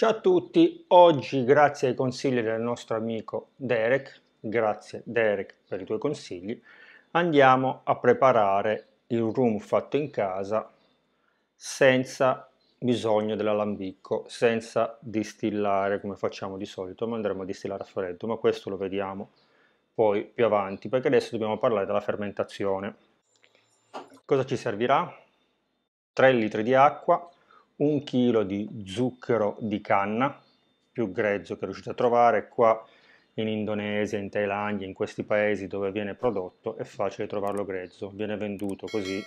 Ciao a tutti, oggi grazie ai consigli del nostro amico Derek, grazie Derek per i tuoi consigli, andiamo a preparare il rum fatto in casa senza bisogno dell'alambicco, senza distillare come facciamo di solito, ma andremo a distillare a freddo, ma questo lo vediamo poi più avanti, perché adesso dobbiamo parlare della fermentazione. Cosa ci servirà? 3 litri di acqua, un chilo di zucchero di canna, più grezzo che riuscite a trovare, qua in Indonesia, in Thailandia, in questi paesi dove viene prodotto è facile trovarlo grezzo, viene venduto così,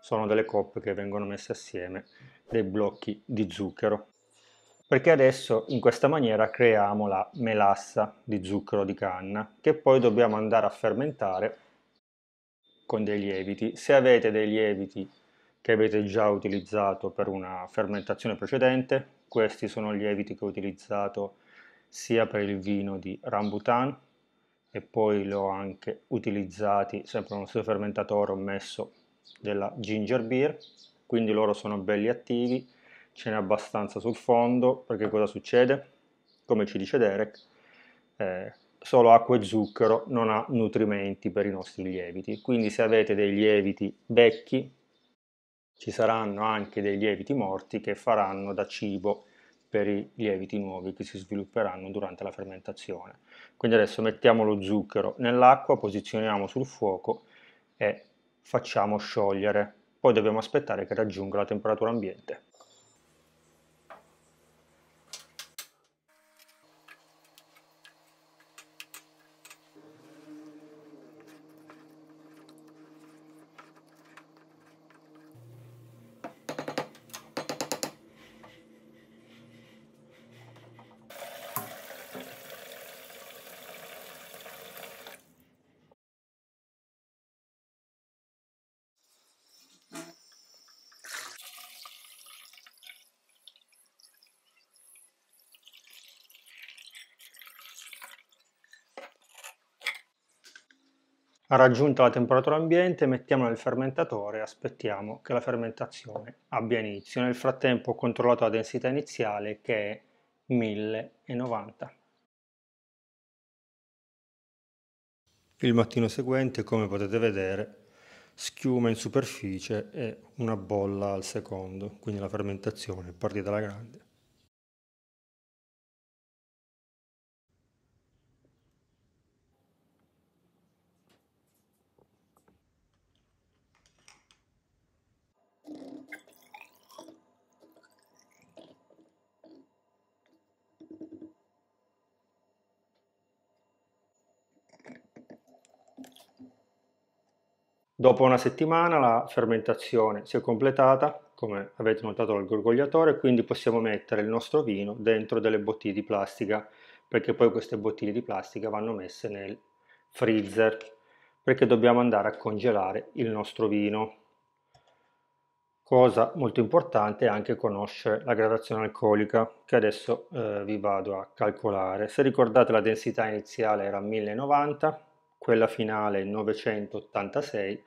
sono delle coppe che vengono messe assieme, dei blocchi di zucchero. Perché adesso in questa maniera creiamo la melassa di zucchero di canna che poi dobbiamo andare a fermentare con dei lieviti. Se avete dei lieviti che avete già utilizzato per una fermentazione precedente. Questi sono lieviti che ho utilizzato sia per il vino di Rambutan e poi li ho anche utilizzati sempre nello stesso fermentatore ho messo della ginger beer, quindi loro sono belli attivi, ce n'è abbastanza sul fondo perché cosa succede? Come ci dice Derek, eh, solo acqua e zucchero non ha nutrimenti per i nostri lieviti, quindi se avete dei lieviti vecchi ci saranno anche dei lieviti morti che faranno da cibo per i lieviti nuovi che si svilupperanno durante la fermentazione. Quindi adesso mettiamo lo zucchero nell'acqua, posizioniamo sul fuoco e facciamo sciogliere. Poi dobbiamo aspettare che raggiunga la temperatura ambiente. Raggiunta la temperatura ambiente mettiamo nel fermentatore e aspettiamo che la fermentazione abbia inizio. Nel frattempo ho controllato la densità iniziale che è 1090. Il mattino seguente, come potete vedere, schiuma in superficie e una bolla al secondo, quindi la fermentazione è partita alla grande. Dopo una settimana la fermentazione si è completata, come avete notato dal gorgogliatore, quindi possiamo mettere il nostro vino dentro delle bottiglie di plastica, perché poi queste bottiglie di plastica vanno messe nel freezer, perché dobbiamo andare a congelare il nostro vino. Cosa molto importante è anche conoscere la gradazione alcolica, che adesso eh, vi vado a calcolare. Se ricordate la densità iniziale era 1090, quella finale 986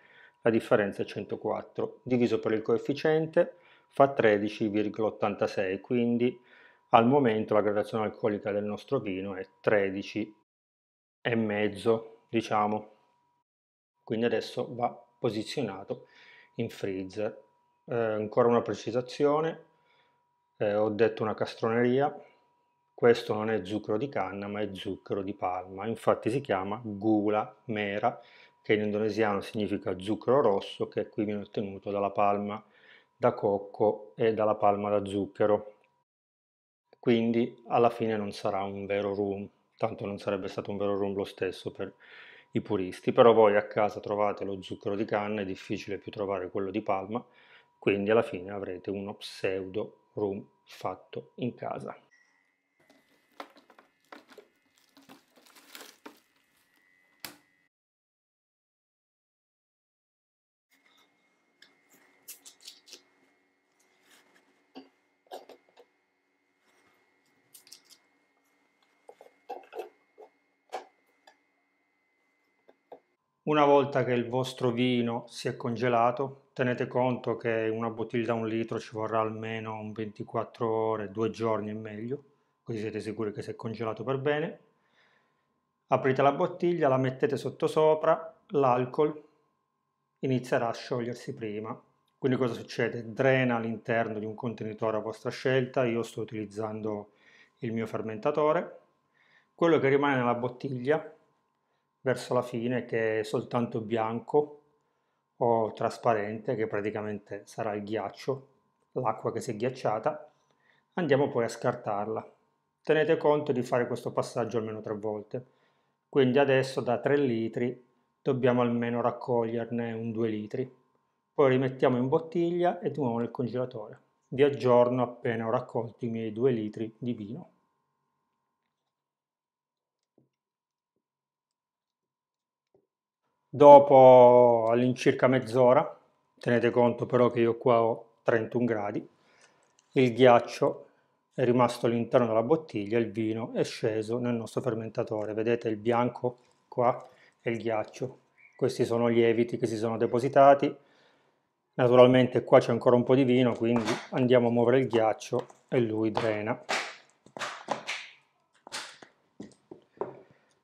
la differenza è 104, diviso per il coefficiente fa 13,86, quindi al momento la gradazione alcolica del nostro vino è 13,5, diciamo. Quindi adesso va posizionato in freezer. Eh, ancora una precisazione, eh, ho detto una castroneria, questo non è zucchero di canna ma è zucchero di palma, infatti si chiama gula mera che in indonesiano significa zucchero rosso, che qui viene ottenuto dalla palma da cocco e dalla palma da zucchero. Quindi alla fine non sarà un vero rum, tanto non sarebbe stato un vero rum lo stesso per i puristi, però voi a casa trovate lo zucchero di canna, è difficile più trovare quello di palma, quindi alla fine avrete uno pseudo rum fatto in casa. Una volta che il vostro vino si è congelato, tenete conto che una bottiglia da un litro ci vorrà almeno un 24 ore, due giorni è meglio, così siete sicuri che si è congelato per bene. Aprite la bottiglia, la mettete sotto sopra, l'alcol inizierà a sciogliersi prima. Quindi cosa succede? Drena all'interno di un contenitore a vostra scelta, io sto utilizzando il mio fermentatore. Quello che rimane nella bottiglia verso la fine che è soltanto bianco o trasparente che praticamente sarà il ghiaccio, l'acqua che si è ghiacciata, andiamo poi a scartarla. Tenete conto di fare questo passaggio almeno tre volte, quindi adesso da 3 litri dobbiamo almeno raccoglierne un 2 litri, poi rimettiamo in bottiglia e di nuovo nel congelatore. Vi aggiorno appena ho raccolto i miei 2 litri di vino. Dopo all'incirca mezz'ora, tenete conto però che io qua ho 31 gradi, il ghiaccio è rimasto all'interno della bottiglia, il vino è sceso nel nostro fermentatore. Vedete il bianco qua e il ghiaccio. Questi sono lieviti che si sono depositati. Naturalmente qua c'è ancora un po' di vino, quindi andiamo a muovere il ghiaccio e lui drena.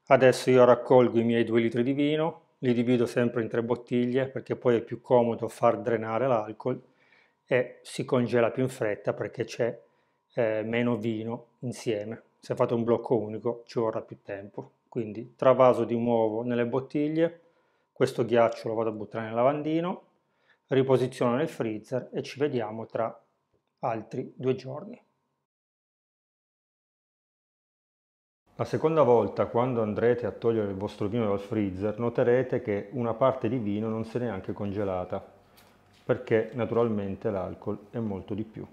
Adesso io raccolgo i miei due litri di vino, li divido sempre in tre bottiglie perché poi è più comodo far drenare l'alcol e si congela più in fretta perché c'è eh, meno vino insieme. Se fate un blocco unico ci vorrà più tempo. Quindi travaso di nuovo nelle bottiglie, questo ghiaccio lo vado a buttare nel lavandino, riposiziono nel freezer e ci vediamo tra altri due giorni. La seconda volta, quando andrete a togliere il vostro vino dal freezer, noterete che una parte di vino non si è neanche congelata, perché naturalmente l'alcol è molto di più.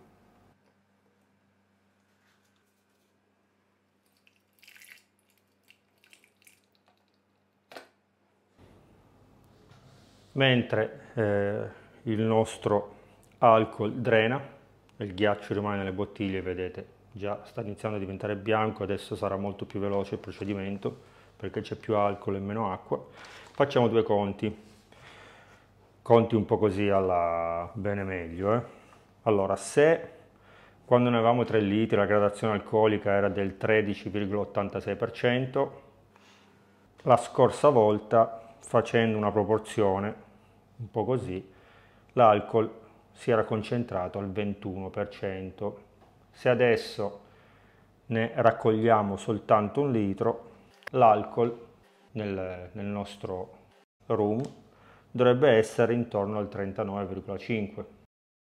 Mentre eh, il nostro alcol drena, il ghiaccio rimane nelle bottiglie, vedete, già sta iniziando a diventare bianco, adesso sarà molto più veloce il procedimento perché c'è più alcol e meno acqua. Facciamo due conti, conti un po' così alla bene meglio. Eh? Allora, se quando ne avevamo 3 litri la gradazione alcolica era del 13,86%, la scorsa volta facendo una proporzione un po' così, l'alcol si era concentrato al 21%, se adesso ne raccogliamo soltanto un litro, l'alcol nel, nel nostro room dovrebbe essere intorno al 39,5.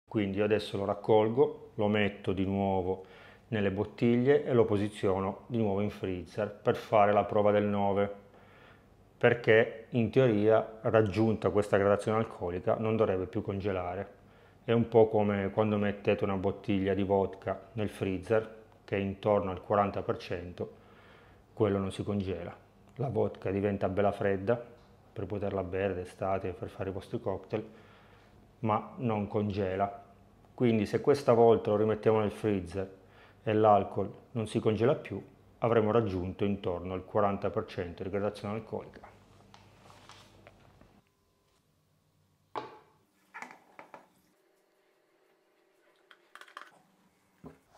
Quindi io adesso lo raccolgo, lo metto di nuovo nelle bottiglie e lo posiziono di nuovo in freezer per fare la prova del 9 perché in teoria raggiunta questa gradazione alcolica non dovrebbe più congelare. È un po' come quando mettete una bottiglia di vodka nel freezer, che è intorno al 40%, quello non si congela. La vodka diventa bella fredda per poterla bere d'estate, per fare i vostri cocktail, ma non congela. Quindi se questa volta lo rimettiamo nel freezer e l'alcol non si congela più, avremo raggiunto intorno al 40% di gradazione alcolica.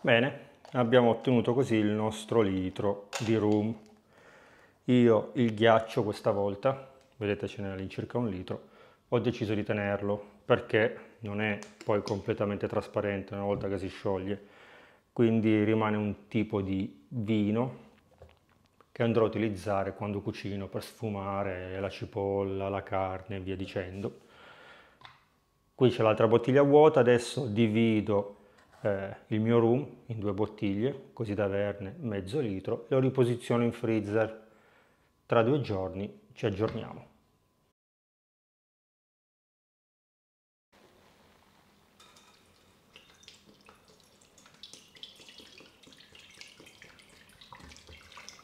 Bene, abbiamo ottenuto così il nostro litro di rum. Io il ghiaccio questa volta, vedete ce n'è all'incirca un litro, ho deciso di tenerlo perché non è poi completamente trasparente una volta che si scioglie, quindi rimane un tipo di vino che andrò a utilizzare quando cucino per sfumare la cipolla, la carne e via dicendo. Qui c'è l'altra bottiglia vuota, adesso divido eh, il mio rum in due bottiglie, così da averne mezzo litro, lo riposiziono in freezer. Tra due giorni ci aggiorniamo.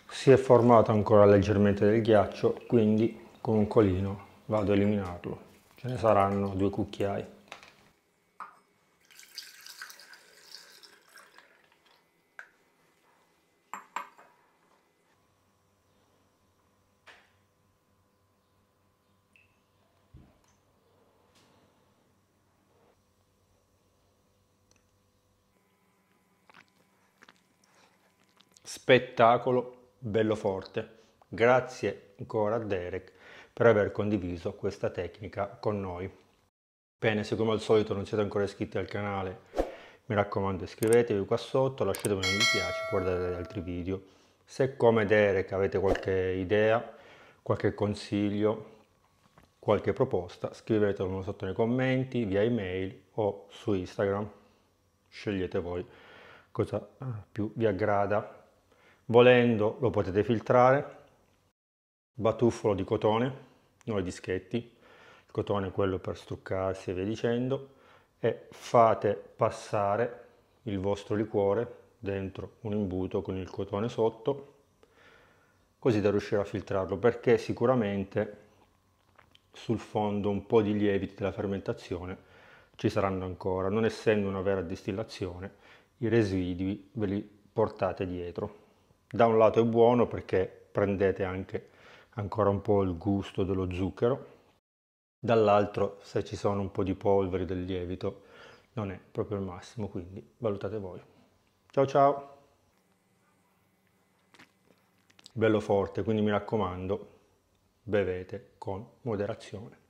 si è formato ancora leggermente del ghiaccio, quindi con un colino vado a eliminarlo. Ce ne saranno due cucchiai. spettacolo bello forte. Grazie ancora a Derek per aver condiviso questa tecnica con noi. Bene, se come al solito non siete ancora iscritti al canale, mi raccomando iscrivetevi qua sotto, lasciatemi un mi piace, guardate gli altri video. Se come Derek avete qualche idea, qualche consiglio, qualche proposta, scrivetelo sotto nei commenti, via email o su Instagram. Scegliete voi cosa più vi aggrada Volendo lo potete filtrare, batuffolo di cotone, non i dischetti, il cotone è quello per struccarsi e via dicendo, e fate passare il vostro liquore dentro un imbuto con il cotone sotto, così da riuscire a filtrarlo, perché sicuramente sul fondo un po' di lieviti della fermentazione ci saranno ancora, non essendo una vera distillazione, i residui ve li portate dietro. Da un lato è buono perché prendete anche ancora un po' il gusto dello zucchero, dall'altro se ci sono un po' di polveri del lievito non è proprio il massimo, quindi valutate voi. Ciao ciao! Bello forte, quindi mi raccomando, bevete con moderazione.